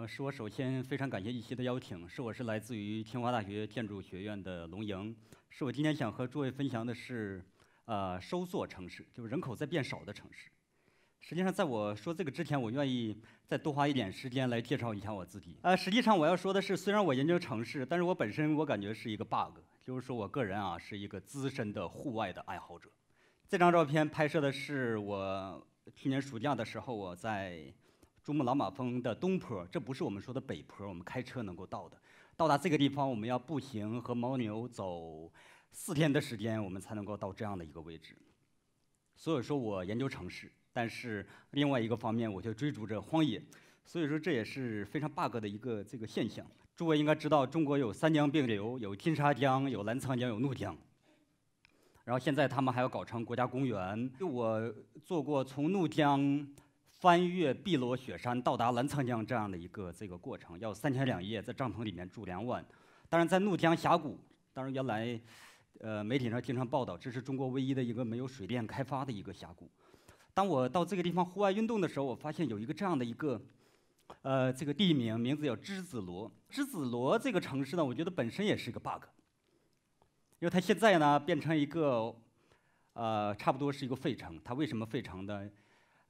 呃，是我首先非常感谢一席的邀请，是我是来自于清华大学建筑学院的龙莹，是我今天想和诸位分享的是，呃，收缩城市，就是人口在变少的城市。实际上，在我说这个之前，我愿意再多花一点时间来介绍一下我自己。呃，实际上我要说的是，虽然我研究城市，但是我本身我感觉是一个 bug，就是说我个人啊是一个资深的户外的爱好者。这张照片拍摄的是我去年暑假的时候我在。珠穆朗玛峰的东坡，这不是我们说的北坡，我们开车能够到的。到达这个地方，我们要步行和牦牛走四天的时间，我们才能够到这样的一个位置。所以说我研究城市，但是另外一个方面，我就追逐着荒野。所以说这也是非常 bug 的一个这个现象。诸位应该知道，中国有三江并流，有金沙江，有澜沧江，有怒江。然后现在他们还要搞成国家公园。就我做过从怒江。翻越碧罗雪山，到达澜沧江这样的一个这个过程，要三天两夜在帐篷里面住两晚。当然，在怒江峡谷，当然原来，呃，媒体上经常报道，这是中国唯一的一个没有水电开发的一个峡谷。当我到这个地方户外运动的时候，我发现有一个这样的一个，呃，这个地名，名字叫之子罗。之子罗这个城市呢，我觉得本身也是一个 bug，因为它现在呢变成一个，呃，差不多是一个废城。它为什么废城呢？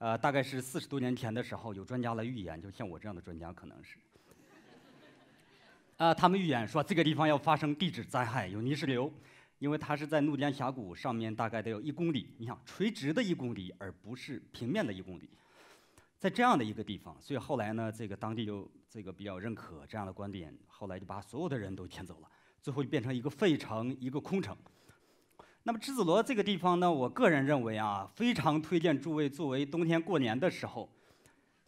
呃，大概是四十多年前的时候，有专家来预言，就像我这样的专家可能是。啊，他们预言说这个地方要发生地质灾害，有泥石流，因为它是在怒江峡谷上面，大概得有一公里，你想垂直的一公里，而不是平面的一公里，在这样的一个地方，所以后来呢，这个当地就这个比较认可这样的观点，后来就把所有的人都迁走了，最后就变成一个废城，一个空城。那么，栀子罗这个地方呢，我个人认为啊，非常推荐诸位作为冬天过年的时候，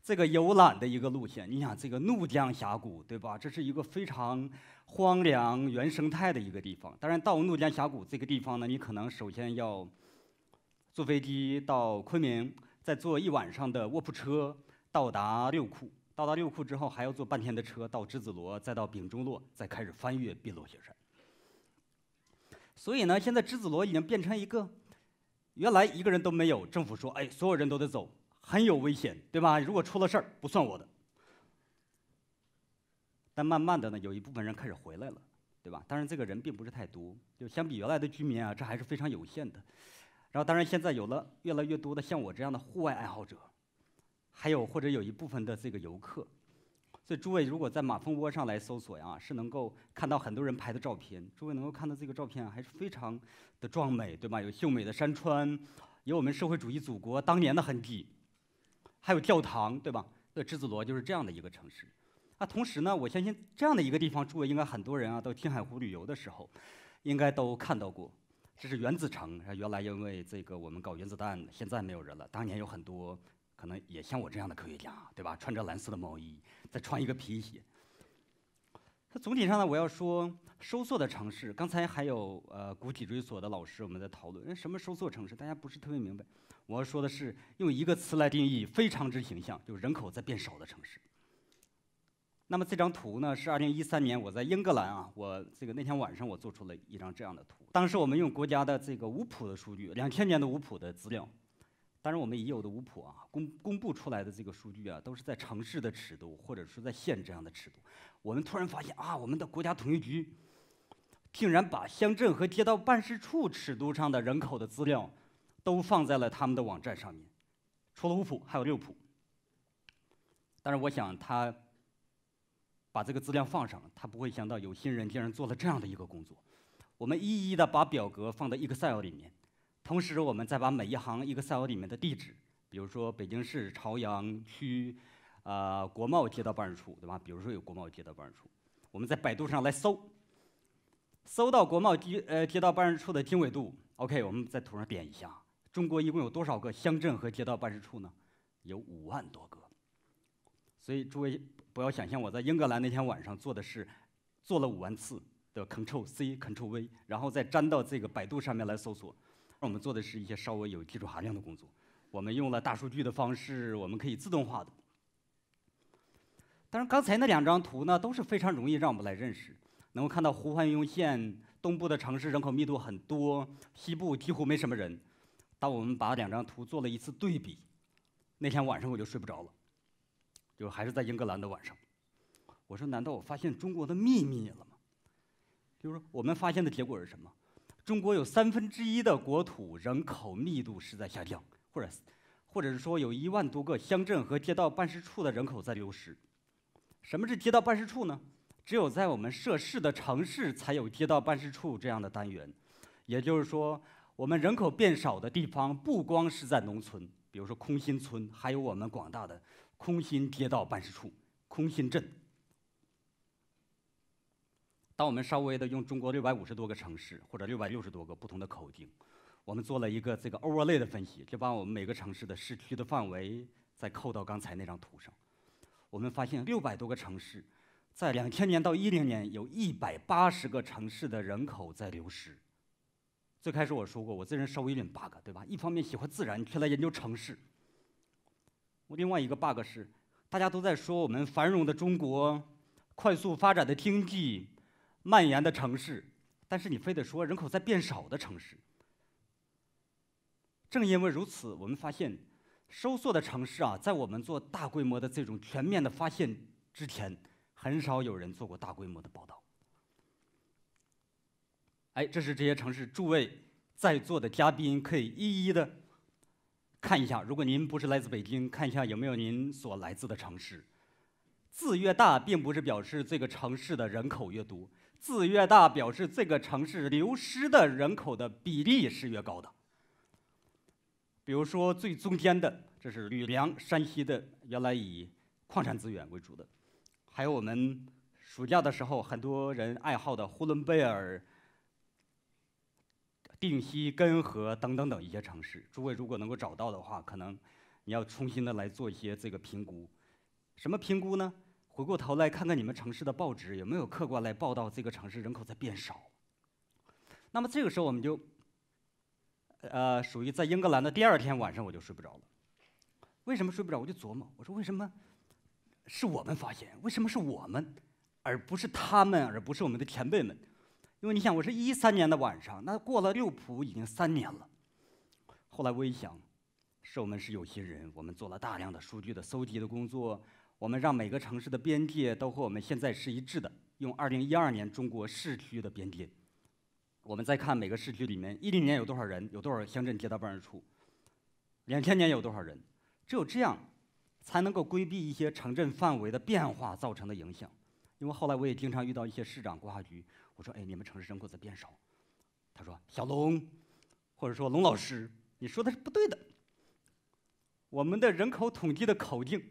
这个游览的一个路线。你想，这个怒江峡谷，对吧？这是一个非常荒凉、原生态的一个地方。当然，到怒江峡谷这个地方呢，你可能首先要坐飞机到昆明，再坐一晚上的卧铺车到达六库。到达六库之后，还要坐半天的车到栀子罗，再到丙中洛，再开始翻越碧罗雪山。所以呢，现在之子罗已经变成一个，原来一个人都没有，政府说，哎，所有人都得走，很有危险，对吧？如果出了事儿不算我的。但慢慢的呢，有一部分人开始回来了，对吧？当然，这个人并不是太多，就相比原来的居民啊，这还是非常有限的。然后，当然现在有了越来越多的像我这样的户外爱好者，还有或者有一部分的这个游客。所以诸位如果在马蜂窝上来搜索呀，是能够看到很多人拍的照片。诸位能够看到这个照片还是非常的壮美，对吧？有秀美的山川，有我们社会主义祖国当年的痕迹，还有教堂，对吧？那芝子罗就是这样的一个城市。啊，同时呢，我相信这样的一个地方，诸位应该很多人啊到青海湖旅游的时候，应该都看到过。这是原子城，原来因为这个我们搞原子弹，现在没有人了。当年有很多。可能也像我这样的科学家，对吧？穿着蓝色的毛衣，再穿一个皮鞋。那总体上呢，我要说收缩的城市。刚才还有呃古脊椎所的老师我们在讨论，什么收缩城市？大家不是特别明白。我要说的是，用一个词来定义，非常之形象，就是人口在变少的城市。那么这张图呢，是二零一三年我在英格兰啊，我这个那天晚上我做出了一张这样的图。当时我们用国家的这个五普的数据，两千年的五普的资料。当然，我们已有的五普啊，公公布出来的这个数据啊，都是在城市的尺度，或者是在县这样的尺度。我们突然发现啊，我们的国家统计局竟然把乡镇和街道办事处尺度上的人口的资料都放在了他们的网站上面。除了五普，还有六普。但是我想他把这个资料放上，他不会想到有心人竟然做了这样的一个工作。我们一一的把表格放在 Excel 里面。同时，我们再把每一行 e x cell 里面的地址，比如说北京市朝阳区，呃国贸街道办事处，对吧？比如说有国贸街道办事处，我们在百度上来搜，搜到国贸街呃街道办事处的经纬度。OK，我们在图上点一下。中国一共有多少个乡镇和街道办事处呢？有五万多个。所以诸位不要想象我在英格兰那天晚上做的是做了五万次的 Control C Control V，然后再粘到这个百度上面来搜索。我们做的是一些稍微有技术含量的工作，我们用了大数据的方式，我们可以自动化的。当然，刚才那两张图呢都是非常容易让我们来认识，能够看到湖焕涌现，东部的城市人口密度很多，西部几乎没什么人。当我们把两张图做了一次对比，那天晚上我就睡不着了，就还是在英格兰的晚上，我说：难道我发现中国的秘密了吗？就是我们发现的结果是什么？中国有三分之一的国土人口密度是在下降，或者，或者是说有一万多个乡镇和街道办事处的人口在流失。什么是街道办事处呢？只有在我们设市的城市才有街道办事处这样的单元。也就是说，我们人口变少的地方不光是在农村，比如说空心村，还有我们广大的空心街道办事处、空心镇。当我们稍微的用中国六百五十多个城市或者六百六十多个不同的口径，我们做了一个这个 over l a y 的分析，就把我们每个城市的市区的范围再扣到刚才那张图上，我们发现六百多个城市，在两千年到一零年有一百八十个城市的人口在流失。最开始我说过，我这人稍微有点 bug，对吧？一方面喜欢自然，却来研究城市。我另外一个 bug 是，大家都在说我们繁荣的中国，快速发展的经济。蔓延的城市，但是你非得说人口在变少的城市。正因为如此，我们发现收缩的城市啊，在我们做大规模的这种全面的发现之前，很少有人做过大规模的报道。哎，这是这些城市，诸位在座的嘉宾可以一一的看一下。如果您不是来自北京，看一下有没有您所来自的城市。字越大，并不是表示这个城市的人口越多。字越大，表示这个城市流失的人口的比例是越高的。比如说最中间的，这是吕梁，山西的，原来以矿产资源为主的，还有我们暑假的时候很多人爱好的呼伦贝尔、定西、根河等等等一些城市。诸位如果能够找到的话，可能你要重新的来做一些这个评估，什么评估呢？回过头来看看你们城市的报纸有没有客观来报道这个城市人口在变少。那么这个时候我们就，呃，属于在英格兰的第二天晚上我就睡不着了。为什么睡不着？我就琢磨，我说为什么是我们发现？为什么是我们，而不是他们，而不是我们的前辈们？因为你想，我是一三年的晚上，那过了六普已经三年了。后来我一想，是我们是有心人，我们做了大量的数据的搜集的工作。我们让每个城市的边界都和我们现在是一致的，用二零一二年中国市区的边界。我们再看每个市区里面，一零年有多少人，有多少乡镇街道办事处；两千年有多少人，只有这样，才能够规避一些城镇范围的变化造成的影响。因为后来我也经常遇到一些市长、规划局，我说：“哎，你们城市人口在变少。”他说：“小龙，或者说龙老师，你说的是不对的。我们的人口统计的口径。”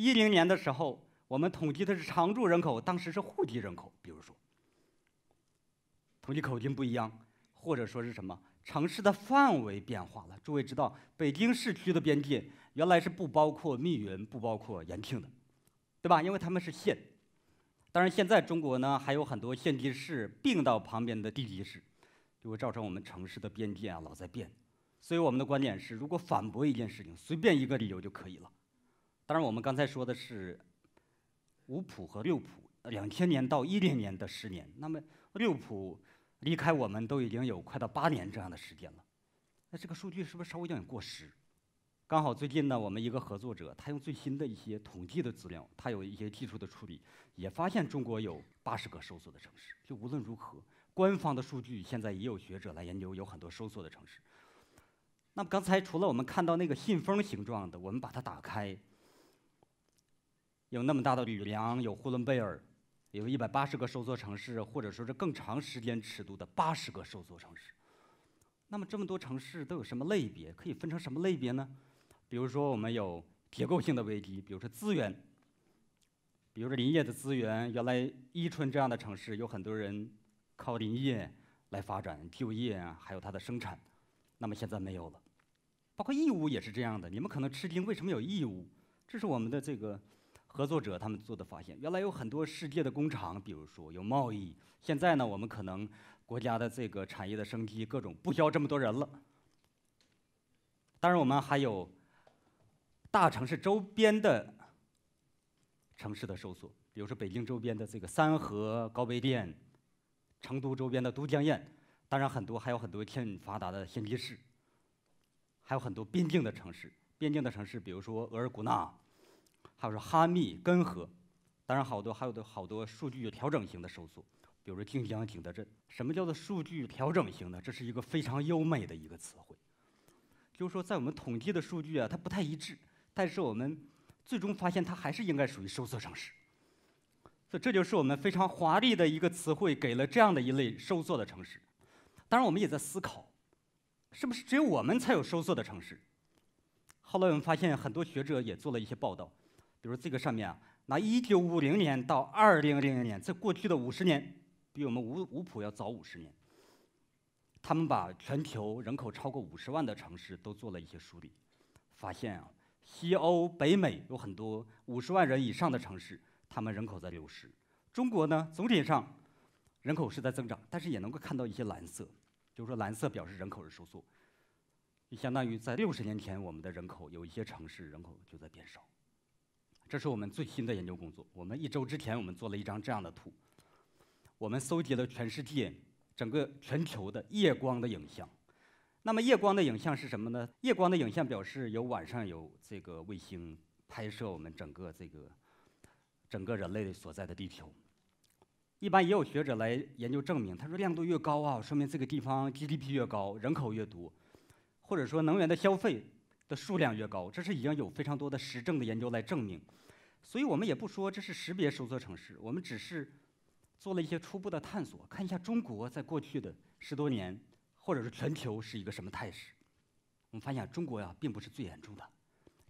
一零年的时候，我们统计的是常住人口，当时是户籍人口，比如说，统计口径不一样，或者说是什么城市的范围变化了。诸位知道，北京市区的边界原来是不包括密云、不包括延庆的，对吧？因为它们是县。当然，现在中国呢还有很多县级市并到旁边的地级市，就会造成我们城市的边界啊老在变。所以，我们的观点是，如果反驳一件事情，随便一个理由就可以了。当然，我们刚才说的是五普和六普，呃，两千年到一零年的十年。那么六普离开我们都已经有快到八年这样的时间了，那这个数据是不是稍微有点过时？刚好最近呢，我们一个合作者，他用最新的一些统计的资料，他有一些技术的处理，也发现中国有八十个收缩的城市。就无论如何，官方的数据现在也有学者来研究，有很多收缩的城市。那么刚才除了我们看到那个信封形状的，我们把它打开。有那么大的吕梁，有呼伦贝尔，有一百八十个收缩城市，或者说是更长时间尺度的八十个收缩城市。那么这么多城市都有什么类别？可以分成什么类别呢？比如说我们有结构性的危机，比如说资源，比如说林业的资源。原来伊春这样的城市有很多人靠林业来发展就业，还有它的生产。那么现在没有了，包括义乌也是这样的。你们可能吃惊，为什么有义乌？这是我们的这个。合作者他们做的发现，原来有很多世界的工厂，比如说有贸易。现在呢，我们可能国家的这个产业的升级，各种不需要这么多人了。当然，我们还有大城市周边的城市的收缩，比如说北京周边的这个三河、高碑店，成都周边的都江堰。当然，很多还有很多欠发达的县级市，还有很多边境的城市。边境的城市，比如说额尔古纳。还有说哈密、根河，当然好多，还有的好多数据调整型的收缩，比如说晋江、景德镇。什么叫做数据调整型的？这是一个非常优美的一个词汇，就是说在我们统计的数据啊，它不太一致，但是我们最终发现它还是应该属于收缩城市。所以这就是我们非常华丽的一个词汇，给了这样的一类收缩的城市。当然我们也在思考，是不是只有我们才有收缩的城市？后来我们发现，很多学者也做了一些报道。比如这个上面啊，拿一九五零年到二零零零年，在过去的五十年，比我们五五普要早五十年。他们把全球人口超过五十万的城市都做了一些梳理，发现啊，西欧、北美有很多五十万人以上的城市，他们人口在流失。中国呢，总体上人口是在增长，但是也能够看到一些蓝色，就是说蓝色表示人口的收缩，就相当于在六十年前，我们的人口有一些城市人口就在变少。这是我们最新的研究工作。我们一周之前，我们做了一张这样的图。我们搜集了全世界整个全球的夜光的影像。那么夜光的影像是什么呢？夜光的影像表示有晚上有这个卫星拍摄我们整个这个整个人类所在的地球。一般也有学者来研究证明，他说亮度越高啊，说明这个地方 GDP 越高，人口越多，或者说能源的消费。的数量越高，这是已经有非常多的实证的研究来证明。所以我们也不说这是识别收缩城市，我们只是做了一些初步的探索，看一下中国在过去的十多年，或者是全球是一个什么态势。我们发现中国呀并不是最严重的，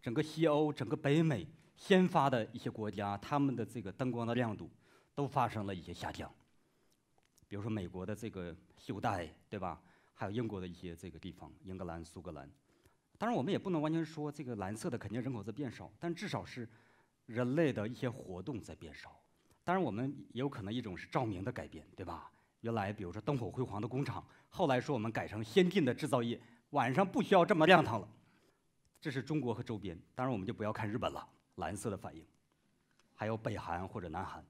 整个西欧、整个北美先发的一些国家，他们的这个灯光的亮度都发生了一些下降。比如说美国的这个休带，对吧？还有英国的一些这个地方，英格兰、苏格兰。当然，我们也不能完全说这个蓝色的肯定人口在变少，但至少是人类的一些活动在变少。当然，我们也有可能一种是照明的改变，对吧？原来比如说灯火辉煌的工厂，后来说我们改成先进的制造业，晚上不需要这么亮堂了。这是中国和周边，当然我们就不要看日本了，蓝色的反应，还有北韩或者南韩。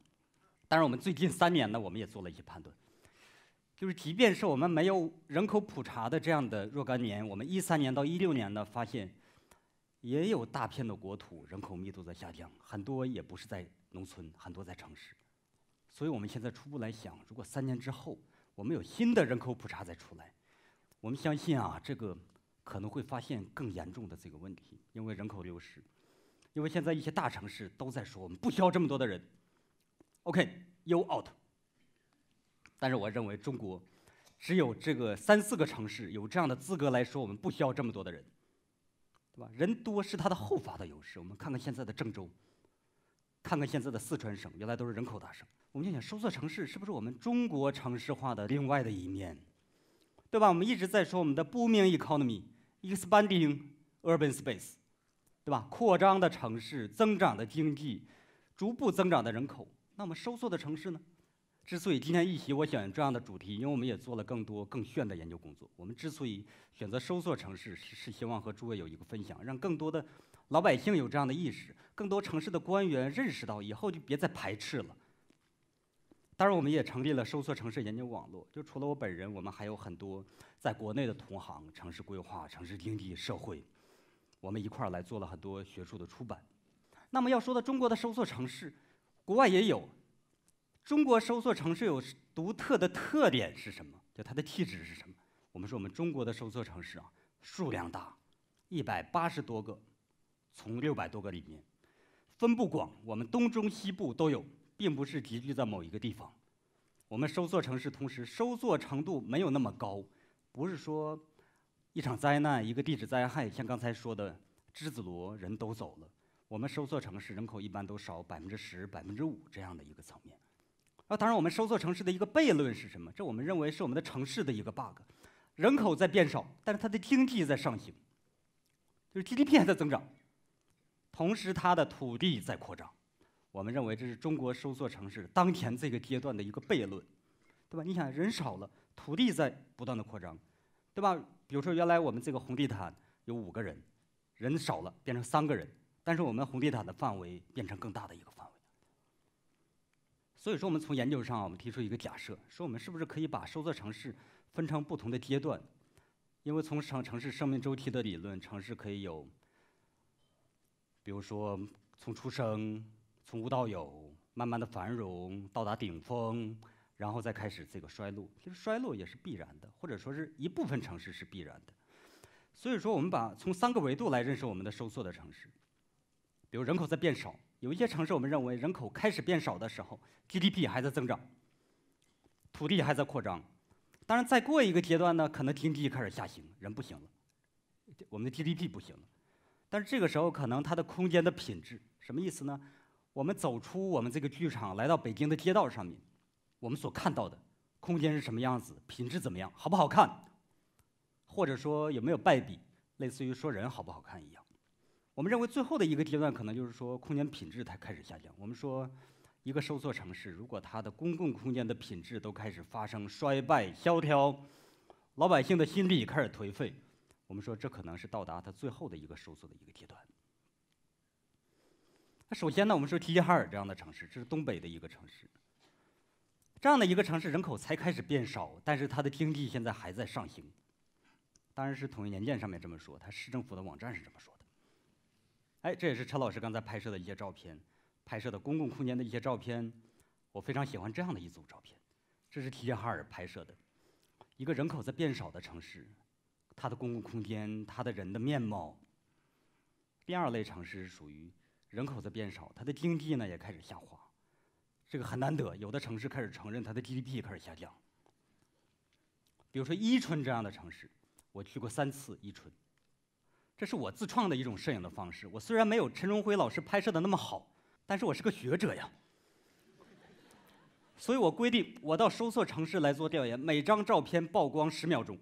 当然，我们最近三年呢，我们也做了一些判断。就是即便是我们没有人口普查的这样的若干年，我们一三年到一六年的发现，也有大片的国土人口密度在下降，很多也不是在农村，很多在城市。所以我们现在初步来想，如果三年之后我们有新的人口普查再出来，我们相信啊，这个可能会发现更严重的这个问题，因为人口流失，因为现在一些大城市都在说我们不需要这么多的人。OK，you out。但是我认为中国只有这个三四个城市有这样的资格来说，我们不需要这么多的人，对吧？人多是它的后发的优势。我们看看现在的郑州，看看现在的四川省，原来都是人口大省。我们就想，收缩城市是不是我们中国城市化的另外的一面？对吧？我们一直在说我们的 booming economy, expanding urban space，对吧？扩张的城市，增长的经济，逐步增长的人口。那么收缩的城市呢？之所以今天一席我选这样的主题，因为我们也做了更多更炫的研究工作。我们之所以选择收缩城市，是是希望和诸位有一个分享，让更多的老百姓有这样的意识，更多城市的官员认识到以后就别再排斥了。当然，我们也成立了收缩城市研究网络，就除了我本人，我们还有很多在国内的同行，城市规划、城市经济、社会，我们一块儿来做了很多学术的出版。那么要说的中国的收缩城市，国外也有。中国收缩城市有独特的特点是什么？就它的气质是什么？我们说，我们中国的收缩城市啊，数量大，一百八十多个，从六百多个里面，分布广，我们东中西部都有，并不是集聚在某一个地方。我们收缩城市同时收缩程度没有那么高，不是说一场灾难、一个地质灾害，像刚才说的智子罗人都走了。我们收缩城市人口一般都少百分之十、百分之五这样的一个层面。啊，当然，我们收缩城市的一个悖论是什么？这我们认为是我们的城市的一个 bug，人口在变少，但是它的经济在上行，就是 GDP 还在增长，同时它的土地在扩张。我们认为这是中国收缩城市当前这个阶段的一个悖论，对吧？你想，人少了，土地在不断的扩张，对吧？比如说，原来我们这个红地毯有五个人，人少了变成三个人，但是我们红地毯的范围变成更大的一个。所以说，我们从研究上，我们提出一个假设，说我们是不是可以把收缩城市分成不同的阶段？因为从城城市生命周期的理论，城市可以有，比如说从出生，从无到有，慢慢的繁荣，到达顶峰，然后再开始这个衰落。其实衰落也是必然的，或者说是一部分城市是必然的。所以说，我们把从三个维度来认识我们的收缩的城市，比如人口在变少。有一些城市，我们认为人口开始变少的时候，GDP 还在增长，土地还在扩张。当然，再过一个阶段呢，可能经济开始下行，人不行了，我们的 GDP 不行了。但是这个时候，可能它的空间的品质什么意思呢？我们走出我们这个剧场，来到北京的街道上面，我们所看到的空间是什么样子？品质怎么样？好不好看？或者说有没有败笔？类似于说人好不好看一样。我们认为最后的一个阶段，可能就是说空间品质才开始下降。我们说，一个收缩城市，如果它的公共空间的品质都开始发生衰败、萧条，老百姓的心理开始颓废，我们说这可能是到达它最后的一个收缩的一个阶段。那首先呢，我们说齐齐哈尔这样的城市，这是东北的一个城市，这样的一个城市人口才开始变少，但是它的经济现在还在上行。当然是统一年鉴上面这么说，它市政府的网站是这么说的。哎，这也是陈老师刚才拍摄的一些照片，拍摄的公共空间的一些照片。我非常喜欢这样的一组照片，这是齐齐哈尔拍摄的，一个人口在变少的城市，它的公共空间，它的人的面貌。第二类城市属于人口在变少，它的经济呢也开始下滑，这个很难得，有的城市开始承认它的 GDP 开始下降。比如说伊春这样的城市，我去过三次伊春。这是我自创的一种摄影的方式。我虽然没有陈荣辉老师拍摄的那么好，但是我是个学者呀。所以我规定，我到收缩城市来做调研，每张照片曝光十秒钟，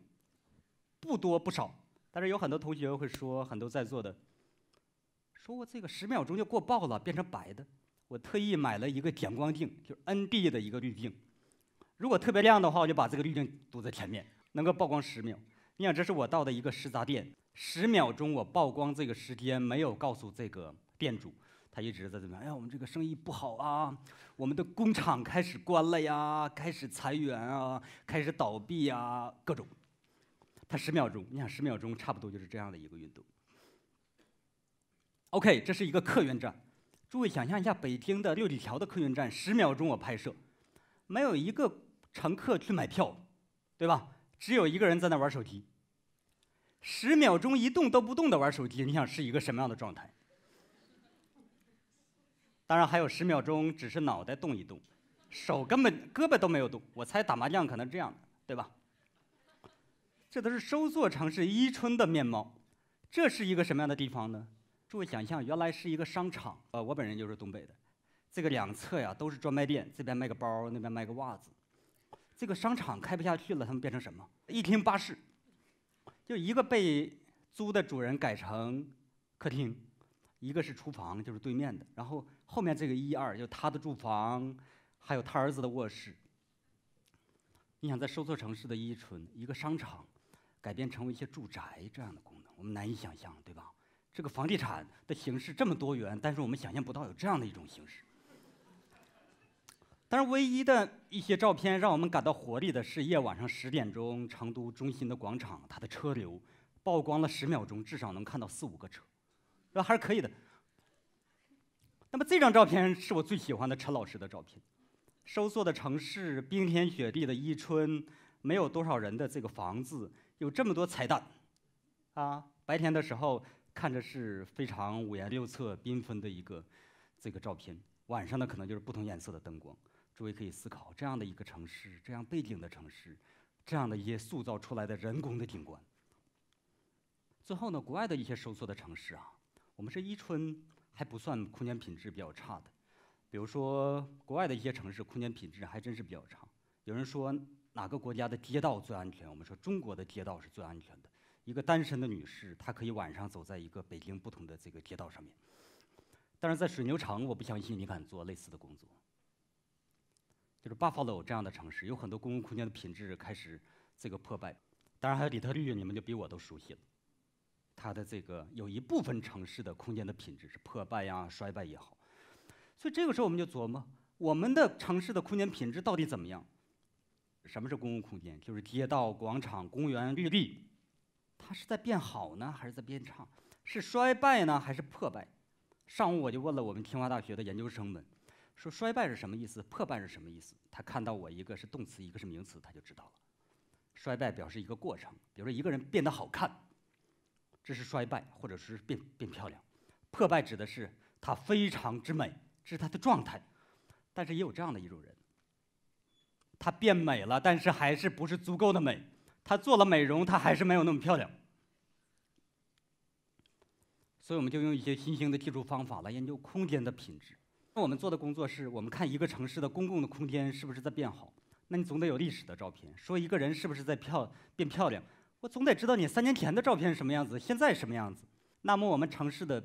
不多不少。但是有很多同学会说，很多在座的说我这个十秒钟就过曝了，变成白的。我特意买了一个减光镜，就是 N D 的一个滤镜。如果特别亮的话，我就把这个滤镜堵在前面，能够曝光十秒。你想，这是我到的一个食杂店。十秒钟，我曝光这个时间没有告诉这个店主，他一直在怎么样？哎呀，我们这个生意不好啊，我们的工厂开始关了呀，开始裁员啊，开始倒闭呀，各种。他十秒钟，你想十秒钟差不多就是这样的一个运动。OK，这是一个客运站，诸位想象一下北京的六里桥的客运站，十秒钟我拍摄，没有一个乘客去买票，对吧？只有一个人在那玩手机。十秒钟一动都不动的玩手机，你想是一个什么样的状态？当然还有十秒钟，只是脑袋动一动，手根本胳膊都没有动。我猜打麻将可能这样的，对吧？这都是收缩城市伊春的面貌。这是一个什么样的地方呢？诸位想象，原来是一个商场，呃，我本人就是东北的，这个两侧呀都是专卖店，这边卖个包，那边卖个袜子。这个商场开不下去了，他们变成什么？一听巴士。就一个被租的主人改成客厅，一个是厨房，就是对面的，然后后面这个一二就是他的住房，还有他儿子的卧室。你想在收缩城市的伊春，一个商场改变成为一些住宅这样的功能，我们难以想象，对吧？这个房地产的形式这么多元，但是我们想象不到有这样的一种形式。但是唯一的一些照片让我们感到活力的是，夜晚上十点钟成都中心的广场，它的车流曝光了十秒钟，至少能看到四五个车，那还是可以的。那么这张照片是我最喜欢的陈老师的照片，收缩的城市、冰天雪地的伊春、没有多少人的这个房子，有这么多彩蛋，啊，白天的时候看着是非常五颜六色、缤纷的一个这个照片，晚上的可能就是不同颜色的灯光。诸位可以思考这样的一个城市，这样背景的城市，这样的一些塑造出来的人工的景观。最后呢，国外的一些收缩的城市啊，我们这伊春还不算空间品质比较差的。比如说国外的一些城市空间品质还真是比较差。有人说哪个国家的街道最安全？我们说中国的街道是最安全的。一个单身的女士，她可以晚上走在一个北京不同的这个街道上面。但是在水牛城，我不相信你敢做类似的工作。就是 Buffalo 这样的城市，有很多公共空间的品质开始这个破败，当然还有底特律，你们就比我都熟悉了。它的这个有一部分城市的空间的品质是破败呀、衰败也好，所以这个时候我们就琢磨，我们的城市的空间品质到底怎么样？什么是公共空间？就是街道、广场、公园、绿地。它是在变好呢，还是在变差？是衰败呢，还是破败？上午我就问了我们清华大学的研究生们。说衰败是什么意思？破败是什么意思？他看到我一个是动词，一个是名词，他就知道了。衰败表示一个过程，比如说一个人变得好看，这是衰败，或者是变变漂亮。破败指的是她非常之美，这是她的状态。但是也有这样的一种人，他变美了，但是还是不是足够的美。他做了美容，他还是没有那么漂亮。所以我们就用一些新兴的技术方法来研究空间的品质。那我们做的工作是我们看一个城市的公共的空间是不是在变好。那你总得有历史的照片，说一个人是不是在漂变漂亮，我总得知道你三年前的照片是什么样子，现在什么样子。那么我们城市的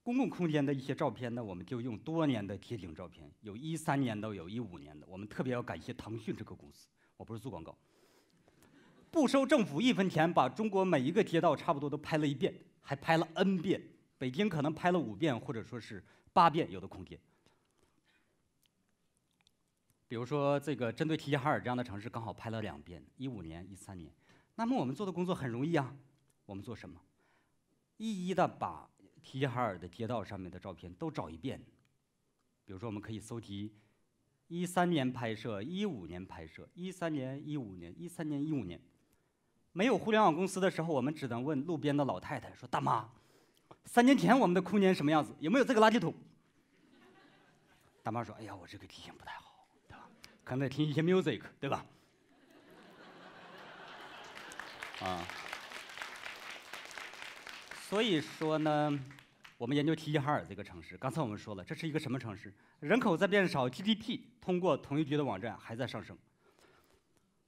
公共空间的一些照片呢，我们就用多年的街景照片，有一三年的，有一五年的。我们特别要感谢腾讯这个公司，我不是做广告，不收政府一分钱，把中国每一个街道差不多都拍了一遍，还拍了 N 遍。北京可能拍了五遍或者说是八遍有的空间。比如说，这个针对齐齐哈尔这样的城市，刚好拍了两遍，一五年、一三年。那么我们做的工作很容易啊，我们做什么？一一的把齐齐哈尔的街道上面的照片都找一遍。比如说，我们可以搜集一三年拍摄、一五年拍摄、一三年、一五年、一三年、一五年。没有互联网公司的时候，我们只能问路边的老太太说：“大妈，三年前我们的空间什么样子？有没有这个垃圾桶？”大妈说：“哎呀，我这个记性不太好。”正在听一些 music，对吧？啊，所以说呢，我们研究齐齐哈尔这个城市。刚才我们说了，这是一个什么城市？人口在变少，GDP 通过统计局的网站还在上升。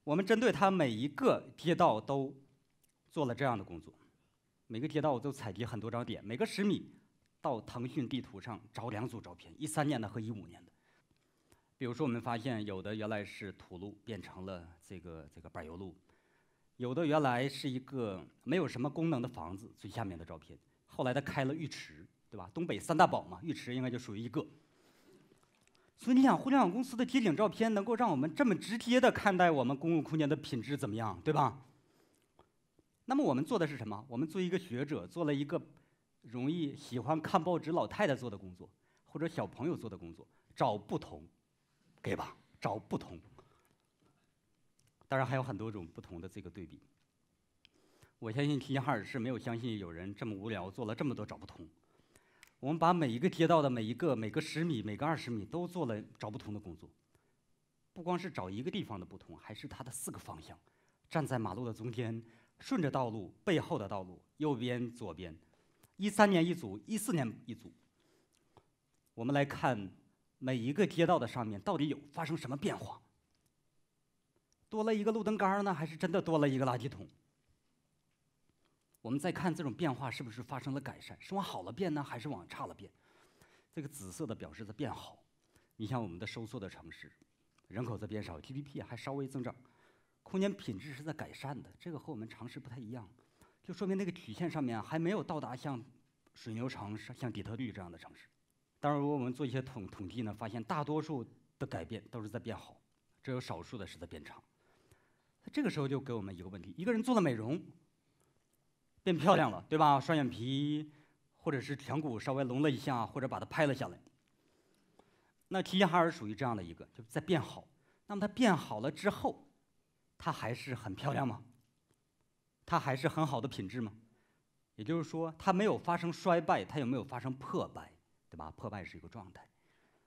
我们针对它每一个街道都做了这样的工作，每个街道我都采集很多张点，每个十米到腾讯地图上找两组照片，一三年的和一五年的。比如说，我们发现有的原来是土路，变成了这个这个柏油路；有的原来是一个没有什么功能的房子，最下面的照片，后来他开了浴池，对吧？东北三大宝嘛，浴池应该就属于一个。所以你想，互联网公司的街景照片能够让我们这么直接的看待我们公共空间的品质怎么样，对吧？那么我们做的是什么？我们作为一个学者，做了一个容易喜欢看报纸老太太做的工作，或者小朋友做的工作，找不同。给吧，找不同。当然还有很多种不同的这个对比。我相信齐齐哈尔是没有相信有人这么无聊做了这么多找不同。我们把每一个街道的每一个每个十米、每个二十米都做了找不同的工作，不光是找一个地方的不同，还是它的四个方向。站在马路的中间，顺着道路背后的道路，右边、左边。一三年一组，一四年一组。我们来看。每一个街道的上面到底有发生什么变化？多了一个路灯杆呢，还是真的多了一个垃圾桶？我们再看这种变化是不是发生了改善，是往好了变呢，还是往差了变？这个紫色的表示在变好。你像我们的收缩的城市，人口在变少，GDP 还稍微增长，空间品质是在改善的。这个和我们常识不太一样，就说明那个曲线上面还没有到达像水牛城、像底特律这样的城市。当然，如果我们做一些统统计呢，发现大多数的改变都是在变好，只有少数的是在变长。那这个时候就给我们一个问题：一个人做了美容，变漂亮了，对吧？双眼皮，或者是颧骨稍微隆了一下，或者把它拍了下来。那齐齐哈尔属于这样的一个，就在变好。那么它变好了之后，它还是很漂亮吗？它还是很好的品质吗？也就是说，它没有发生衰败，它有没有发生破败？对吧？破败是一个状态。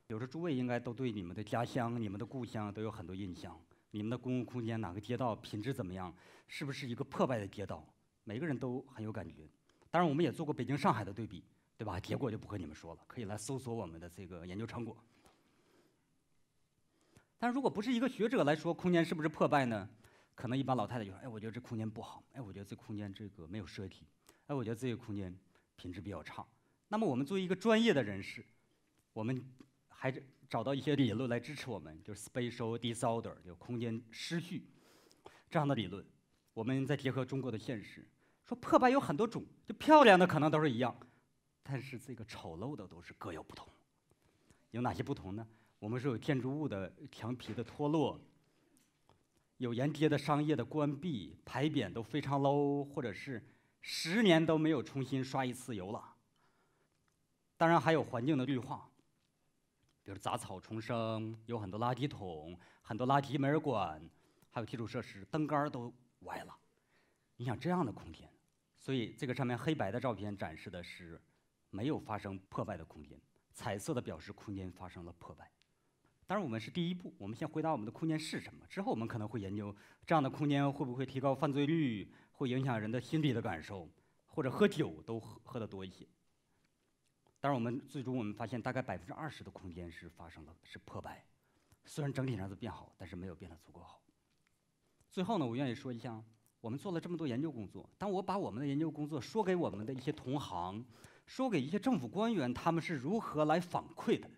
有时诸位应该都对你们的家乡、你们的故乡都有很多印象。你们的公共空间哪个街道品质怎么样？是不是一个破败的街道？每个人都很有感觉。当然，我们也做过北京、上海的对比，对吧？结果就不和你们说了，可以来搜索我们的这个研究成果。但是，如果不是一个学者来说，空间是不是破败呢？可能一般老太太就说：“哎，我觉得这空间不好。哎，我觉得这空间这个没有设计。哎，我觉得这个空间品质比较差。”那么，我们作为一个专业的人士，我们还找到一些理论来支持我们，就是 spatial disorder，就空间失序这样的理论。我们再结合中国的现实，说破败有很多种，就漂亮的可能都是一样，但是这个丑陋的都是各有不同。有哪些不同呢？我们说有建筑物的墙皮的脱落，有沿街的商业的关闭，牌匾都非常 low，或者是十年都没有重新刷一次油了。当然还有环境的绿化，比如杂草丛生，有很多垃圾桶，很多垃圾没人管，还有基础设施，灯杆都歪了。你想这样的空间，所以这个上面黑白的照片展示的是没有发生破败的空间，彩色的表示空间发生了破败。当然我们是第一步，我们先回答我们的空间是什么，之后我们可能会研究这样的空间会不会提高犯罪率，会影响人的心理的感受，或者喝酒都喝喝得多一些。但是我们最终我们发现，大概百分之二十的空间是发生了是破败，虽然整体上是变好，但是没有变得足够好。最后呢，我愿意说一下，我们做了这么多研究工作，当我把我们的研究工作说给我们的一些同行，说给一些政府官员，他们是如何来反馈的，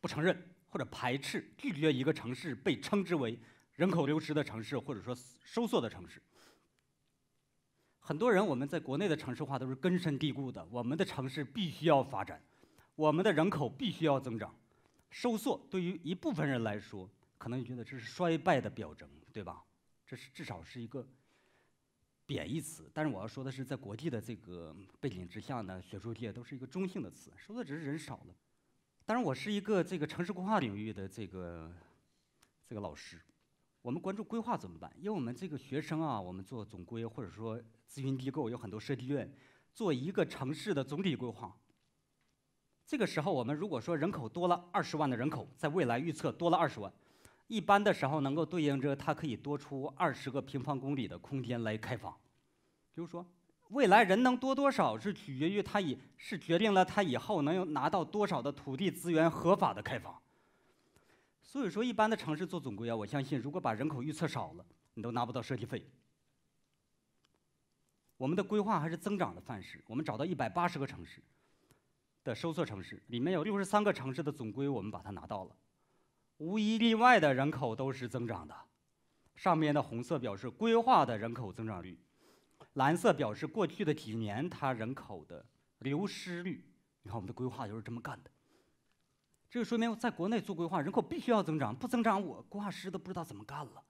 不承认或者排斥拒绝一个城市被称之为人口流失的城市，或者说收缩的城市。很多人我们在国内的城市化都是根深蒂固的，我们的城市必须要发展，我们的人口必须要增长。收缩对于一部分人来说，可能觉得这是衰败的表征，对吧？这是至少是一个贬义词。但是我要说的是，在国际的这个背景之下呢，学术界都是一个中性的词，收缩只是人少了。当然，我是一个这个城市规划领域的这个这个老师。我们关注规划怎么办？因为我们这个学生啊，我们做总规或者说咨询机构，有很多设计院做一个城市的总体规划。这个时候，我们如果说人口多了二十万的人口，在未来预测多了二十万，一般的时候能够对应着它可以多出二十个平方公里的空间来开发。比如说，未来人能多多少是取决于它以是决定了它以后能有拿到多少的土地资源合法的开发。所以说，一般的城市做总规啊，我相信，如果把人口预测少了，你都拿不到设计费。我们的规划还是增长的范式。我们找到一百八十个城市的收缩城市，里面有六十三个城市的总规我们把它拿到了，无一例外的人口都是增长的。上面的红色表示规划的人口增长率，蓝色表示过去的几年它人口的流失率。你看，我们的规划就是这么干的。这个说明在国内做规划，人口必须要增长，不增长我规划师都不知道怎么干了。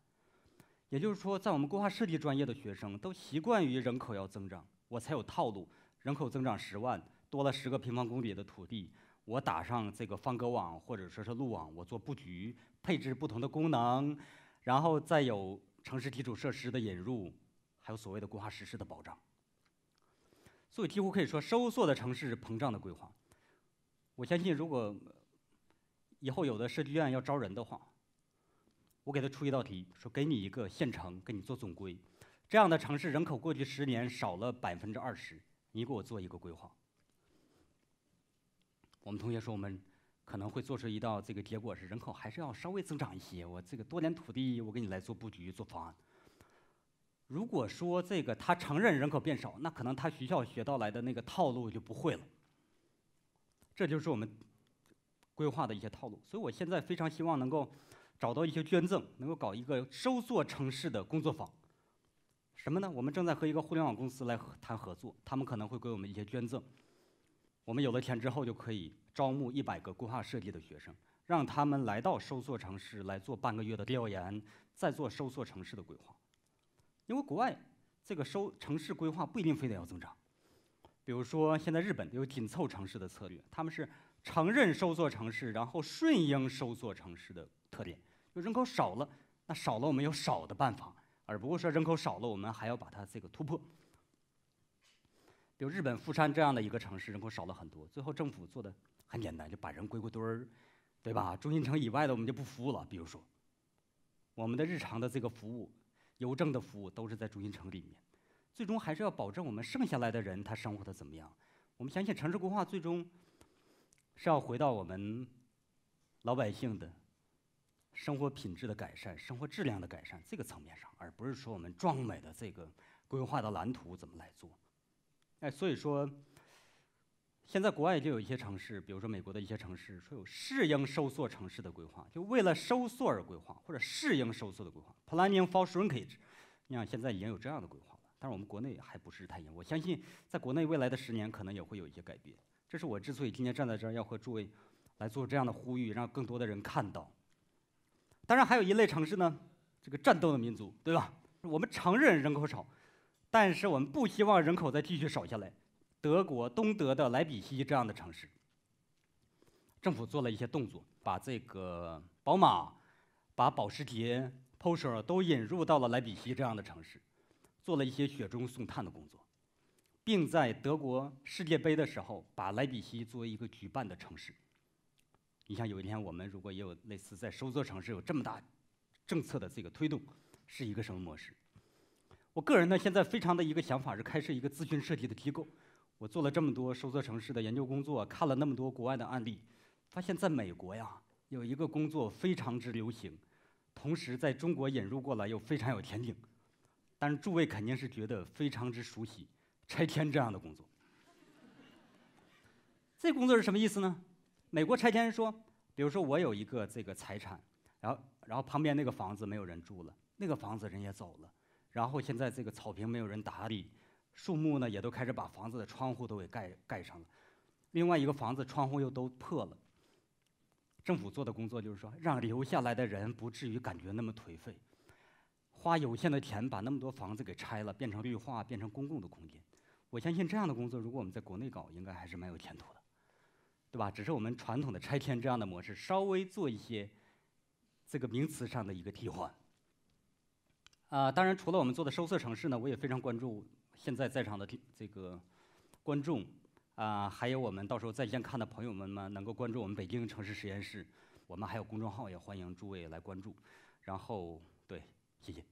也就是说，在我们规划设计专业的学生都习惯于人口要增长，我才有套路。人口增长十万，多了十个平方公里的土地，我打上这个方格网或者说是路网，我做布局，配置不同的功能，然后再有城市基础设施的引入，还有所谓的规划实施的保障。所以几乎可以说，收缩的城市是膨胀的规划。我相信，如果以后有的设计院要招人的话，我给他出一道题，说给你一个县城，给你做总规，这样的城市人口过去十年少了百分之二十，你给我做一个规划。我们同学说我们可能会做出一道这个结果是人口还是要稍微增长一些，我这个多点土地我给你来做布局做方案。如果说这个他承认人口变少，那可能他学校学到来的那个套路就不会了。这就是我们。规划的一些套路，所以我现在非常希望能够找到一些捐赠，能够搞一个收缩城市的工作坊。什么呢？我们正在和一个互联网公司来谈合作，他们可能会给我们一些捐赠。我们有了钱之后，就可以招募一百个规划设计的学生，让他们来到收缩城市来做半个月的调研，再做收缩城市的规划。因为国外这个收城市规划不一定非得要增长，比如说现在日本有紧凑城市的策略，他们是。承认收缩城市，然后顺应收缩城市的特点，就人口少了，那少了我们有少的办法，而不是说人口少了，我们还要把它这个突破。比如日本富山这样的一个城市，人口少了很多，最后政府做的很简单，就把人归归堆儿，对吧？中心城以外的我们就不服务了，比如说我们的日常的这个服务，邮政的服务都是在中心城里面，最终还是要保证我们剩下来的人他生活的怎么样。我们相信城市规划最终。是要回到我们老百姓的生活品质的改善、生活质量的改善这个层面上，而不是说我们壮美的这个规划的蓝图怎么来做。哎，所以说，现在国外就有一些城市，比如说美国的一些城市，说有适应收缩城市的规划，就为了收缩而规划，或者适应收缩的规划 （planning for shrinkage）。你想，现在已经有这样的规划了，但是我们国内还不是太样。我相信，在国内未来的十年，可能也会有一些改变。这是我之所以今天站在这儿要和诸位来做这样的呼吁，让更多的人看到。当然，还有一类城市呢，这个战斗的民族，对吧？我们承认人口少，但是我们不希望人口再继续少下来。德国东德的莱比锡这样的城市，政府做了一些动作，把这个宝马、把保时捷、Porsche 都引入到了莱比锡这样的城市，做了一些雪中送炭的工作。并在德国世界杯的时候，把莱比锡作为一个举办的城市。你像有一天我们如果也有类似在收缩城市有这么大政策的这个推动，是一个什么模式？我个人呢，现在非常的一个想法是开设一个咨询设计的机构。我做了这么多收缩城市的研究工作，看了那么多国外的案例，发现在美国呀有一个工作非常之流行，同时在中国引入过来又非常有前景。但是诸位肯定是觉得非常之熟悉。拆迁这样的工作，这工作是什么意思呢？美国拆迁人说，比如说我有一个这个财产，然后然后旁边那个房子没有人住了，那个房子人也走了，然后现在这个草坪没有人打理，树木呢也都开始把房子的窗户都给盖盖上了，另外一个房子窗户又都破了。政府做的工作就是说，让留下来的人不至于感觉那么颓废，花有限的钱把那么多房子给拆了，变成绿化，变成公共的空间。我相信这样的工作，如果我们在国内搞，应该还是蛮有前途的，对吧？只是我们传统的拆迁这样的模式，稍微做一些这个名词上的一个替换。啊，当然，除了我们做的收缩城市呢，我也非常关注现在在场的这个观众啊，还有我们到时候在线看的朋友们呢，能够关注我们北京城市实验室，我们还有公众号，也欢迎诸位来关注。然后，对，谢谢。